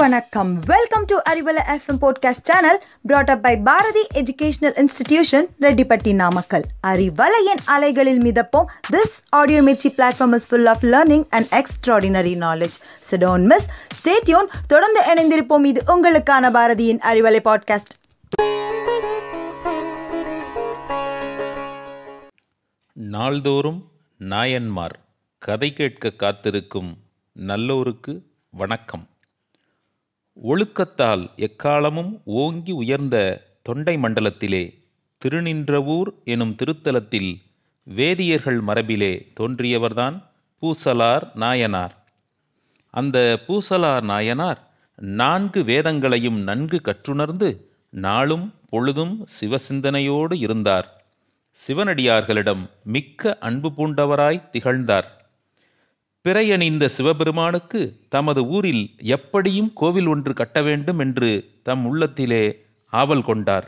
வணக்கம் welcome to Arivalai FM podcast channel brought up by Bharathi educational institution Rettipatti Namakkal அறிவலையின் அலைகளில் மிதப்போம் this audio Mirchi platform is full of learning and extraordinary knowledge சிடோன் miss stay tuned தொடர்ந்து இணைந்திருப்போம் இது உங்களுக்கான பாரதியின் அறிவலை பாட்காஸ்ட் நாள்தோறும் நாயன்மார் கதை கேட்க காத்திருக்கும் நல்லோருக்கு வணக்கம் ஒழுக்கத்தால் எக்காலமும் ஓங்கி உயர்ந்த தொண்டை மண்டலத்திலே திருநின்றவூர் எனும் திருத்தலத்தில் வேதியர்கள் மரபிலே தோன்றியவர்தான் பூசலார் நாயனார் அந்த பூசலார் நாயனார் நான்கு வேதங்களையும் நன்கு கற்றுணர்ந்து நாளும் பொழுதும் சிவசிந்தனையோடு இருந்தார் சிவனடியார்களிடம் மிக்க அன்பு பூண்டவராய் திகழ்ந்தார் பிறையணிந்த சிவபெருமானுக்கு தமது ஊரில் எப்படியும் கோவில் ஒன்று கட்ட வேண்டும் என்று தம் உள்ளத்திலே ஆவல் கொண்டார்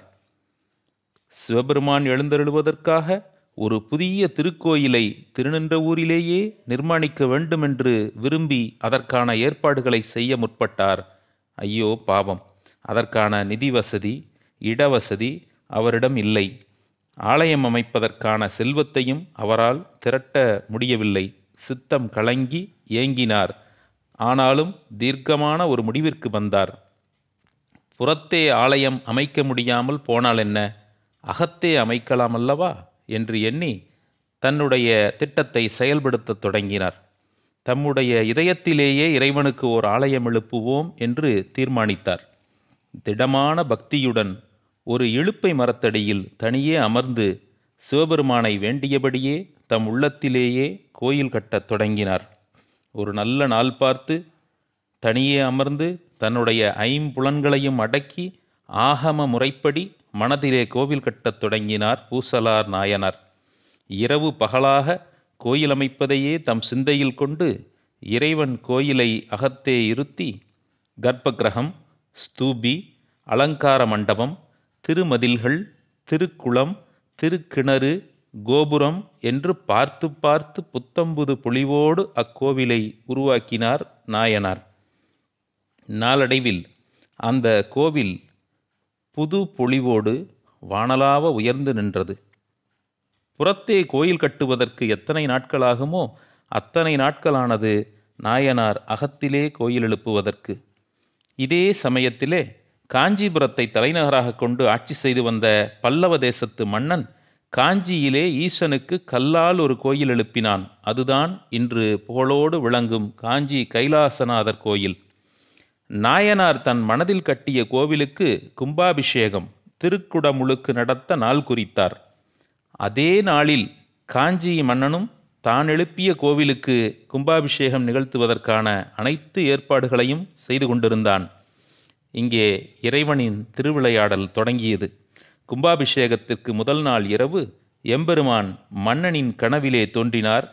சிவபெருமான் எழுந்தருளுவதற்காக ஒரு புதிய திருக்கோயிலை திருநின்ற ஊரிலேயே நிர்மாணிக்க வேண்டுமென்று விரும்பி அதற்கான ஏற்பாடுகளை செய்ய முற்பட்டார் ஐயோ பாவம் அதற்கான நிதி வசதி இடவசதி அவரிடம் இல்லை ஆலயம் அமைப்பதற்கான செல்வத்தையும் அவரால் திரட்ட முடியவில்லை சித்தம் கலங்கி ஏங்கினார் ஆனாலும் தீர்க்கமான ஒரு முடிவிற்கு வந்தார் புறத்தே ஆலயம் அமைக்க முடியாமல் போனால் என்ன அகத்தே அமைக்கலாம் அல்லவா என்று எண்ணி தன்னுடைய திட்டத்தை செயல்படுத்த தொடங்கினார் தம்முடைய இதயத்திலேயே இறைவனுக்கு ஓர் ஆலயம் எழுப்புவோம் என்று தீர்மானித்தார் திடமான பக்தியுடன் ஒரு இழுப்பை மரத்தடியில் தனியே அமர்ந்து சிவபெருமானை வேண்டியபடியே தம் உள்ளத்திலேயே கோயில் கட்டத் தொடங்கினார் ஒரு நல்ல நாள் பார்த்து தனியே அமர்ந்து தன்னுடைய ஐம்புலன்களையும் அடக்கி ஆகம முறைப்படி மனதிலே கோவில் கட்டத் தொடங்கினார் பூசலார் நாயனார் இரவு பகலாக கோயில் அமைப்பதையே தம் சிந்தையில் கொண்டு இறைவன் கோயிலை அகத்தே இருத்தி கர்ப்பகிரகம் ஸ்தூபி அலங்கார மண்டபம் திருமதில்கள் திருக்குளம் திருக்கிணறு கோபுரம் என்று பார்த்து பார்த்து புத்தம்புது பொழிவோடு அக்கோவிலை உருவாக்கினார் நாயனார் நாளடைவில் அந்த கோவில் புது பொழிவோடு வானலாவ உயர்ந்து நின்றது புறத்தே கோயில் கட்டுவதற்கு எத்தனை நாட்களாகுமோ அத்தனை நாட்களானது நாயனார் அகத்திலே கோயில் எழுப்புவதற்கு இதே சமயத்திலே காஞ்சிபுரத்தை தலைநகராக கொண்டு ஆட்சி செய்து வந்த பல்லவ தேசத்து மன்னன் காஞ்சியிலே ஈசனுக்கு கல்லால் ஒரு கோயில் எழுப்பினான் அதுதான் இன்று புகழோடு விளங்கும் காஞ்சி கைலாசநாதர் கோயில் நாயனார் தன் மனதில் கட்டிய கோவிலுக்கு கும்பாபிஷேகம் திருக்குடமுழுக்கு நடத்த நாள் குறித்தார் அதே நாளில் காஞ்சி மன்னனும் தான் எழுப்பிய கோவிலுக்கு கும்பாபிஷேகம் நிகழ்த்துவதற்கான அனைத்து ஏற்பாடுகளையும் செய்து கொண்டிருந்தான் இங்கே இறைவனின் திருவிளையாடல் தொடங்கியது கும்பாபிஷேகத்திற்கு முதல் நாள் இரவு எம்பெருமான் மன்னனின் கனவிலே தோன்றினார்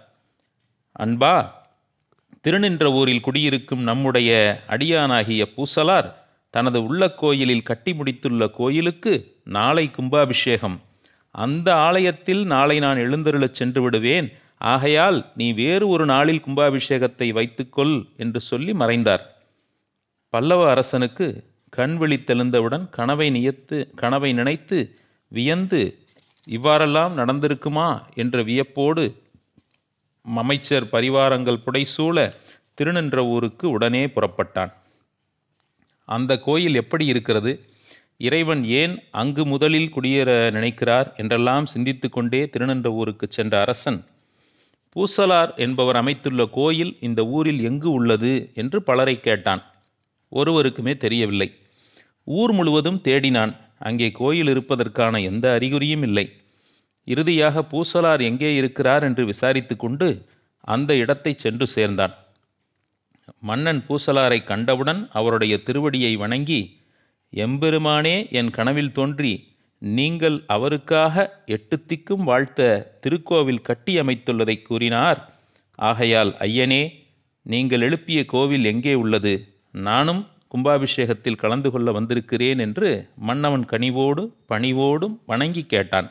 அன்பா திருநின்ற ஊரில் குடியிருக்கும் நம்முடைய அடியானாகிய பூசலார் தனது உள்ள கோயிலில் கட்டி முடித்துள்ள கோயிலுக்கு நாளை கும்பாபிஷேகம் அந்த ஆலயத்தில் நாளை நான் எழுந்தருளச் சென்று விடுவேன் ஆகையால் நீ வேறு ஒரு நாளில் கும்பாபிஷேகத்தை வைத்துக்கொள் என்று சொல்லி மறைந்தார் பல்லவ அரசனுக்கு கண் விழித்தெழுந்தவுடன் கனவை நியத்து கனவை நினைத்து வியந்து இவ்வாறெல்லாம் நடந்திருக்குமா என்ற வியப்போடு அமைச்சர் பரிவாரங்கள் புடைசூழ திருநின்ற ஊருக்கு உடனே புறப்பட்டான் அந்த கோயில் எப்படி இருக்கிறது இறைவன் ஏன் அங்கு முதலில் குடியேற நினைக்கிறார் என்றெல்லாம் சிந்தித்து கொண்டே திருநின்ற ஊருக்கு சென்ற அரசன் பூசலார் என்பவர் அமைத்துள்ள கோயில் இந்த ஊரில் எங்கு உள்ளது என்று பலரை கேட்டான் ஒருவருக்குமே தெரியவில்லை ஊர் முழுவதும் தேடினான் அங்கே கோயில் இருப்பதற்கான எந்த அறிகுறியும் இல்லை இறுதியாக பூசலார் எங்கே இருக்கிறார் என்று விசாரித்து கொண்டு அந்த இடத்தை சென்று சேர்ந்தான் மன்னன் பூசலாரை கண்டவுடன் அவருடைய திருவடியை வணங்கி எம்பெருமானே என் கனவில் தோன்றி நீங்கள் அவருக்காக எட்டு திக்கும் வாழ்த்த திருக்கோவில் கட்டி அமைத்துள்ளதை கூறினார் ஆகையால் ஐயனே நீங்கள் எழுப்பிய கோவில் எங்கே உள்ளது நானும் கும்பாபிஷேகத்தில் கலந்து கொள்ள வந்திருக்கிறேன் என்று மன்னவன் கனிவோடு பணிவோடும் வணங்கி கேட்டான்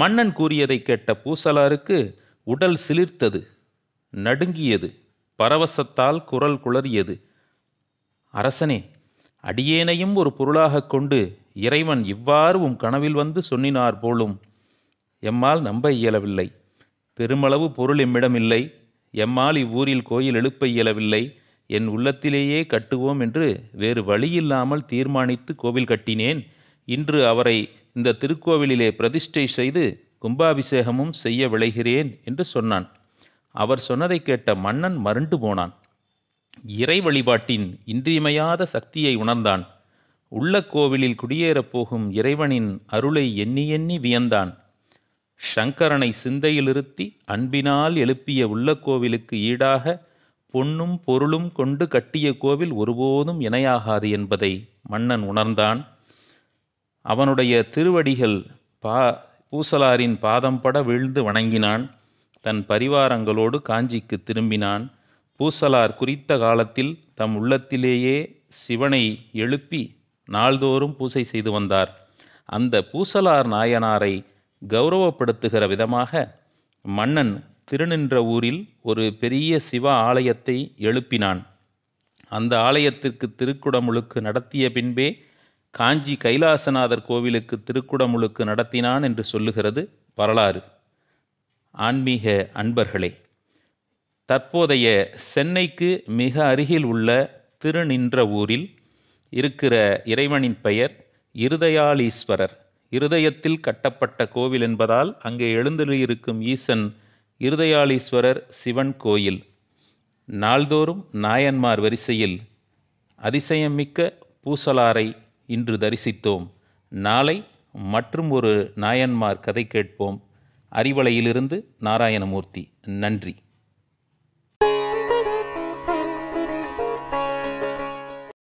மன்னன் கூறியதை கேட்ட பூசலாருக்கு உடல் சிலிர்த்தது நடுங்கியது பரவசத்தால் குரல் குளறியது அரசனே அடியேனையும் ஒரு பொருளாகக் கொண்டு இறைவன் இவ்வாறு உம் கனவில் வந்து சொன்னினார் போலும் எம்மால் நம்ப இயலவில்லை பெருமளவு பொருள் எம்மிடம் இல்லை எம்மால் இவ்வூரில் கோயில் எழுப்ப இயலவில்லை என் உள்ளத்திலேயே கட்டுவோம் என்று வேறு வழியில்லாமல் தீர்மானித்து கோவில் கட்டினேன் இன்று அவரை இந்த திருக்கோவிலிலே பிரதிஷ்டை செய்து கும்பாபிஷேகமும் செய்ய விளைகிறேன் என்று சொன்னான் அவர் சொன்னதை கேட்ட மன்னன் மருண்டு போனான் இறை வழிபாட்டின் இன்றியமையாத சக்தியை உணர்ந்தான் உள்ள கோவிலில் குடியேறப் போகும் இறைவனின் அருளை எண்ணி எண்ணி வியந்தான் சங்கரனை சிந்தையிலிருத்தி அன்பினால் எழுப்பிய உள்ள கோவிலுக்கு ஈடாக பொன்னும் பொருளும் கொண்டு கட்டிய கோவில் ஒருபோதும் இணையாகாது என்பதை மன்னன் உணர்ந்தான் அவனுடைய திருவடிகள் பா பூசலாரின் பாதம் பட வீழ்ந்து வணங்கினான் தன் பரிவாரங்களோடு காஞ்சிக்கு திரும்பினான் பூசலார் குறித்த காலத்தில் தம் உள்ளத்திலேயே சிவனை எழுப்பி நாள்தோறும் பூசை செய்து வந்தார் அந்த பூசலார் நாயனாரை கௌரவப்படுத்துகிற விதமாக மன்னன் திருநின்ற ஊரில் ஒரு பெரிய சிவ ஆலயத்தை எழுப்பினான் அந்த ஆலயத்திற்கு திருக்குடமுழுக்கு நடத்திய பின்பே காஞ்சி கைலாசநாதர் கோவிலுக்கு திருக்குடமுழுக்கு நடத்தினான் என்று சொல்லுகிறது வரலாறு ஆன்மீக அன்பர்களே தற்போதைய சென்னைக்கு மிக அருகில் உள்ள திருநின்ற ஊரில் இருக்கிற இறைவனின் பெயர் இருதயாளீஸ்வரர் இருதயத்தில் கட்டப்பட்ட கோவில் என்பதால் அங்கே எழுந்தொழியிருக்கும் ஈசன் இருதயாளீஸ்வரர் சிவன் கோயில் நாள்தோறும் நாயன்மார் வரிசையில் அதிசயமிக்க பூசலாரை இன்று தரிசித்தோம் நாளை மற்றும் ஒரு நாயன்மார் கதை கேட்போம் அறிவலையிலிருந்து நாராயணமூர்த்தி நன்றி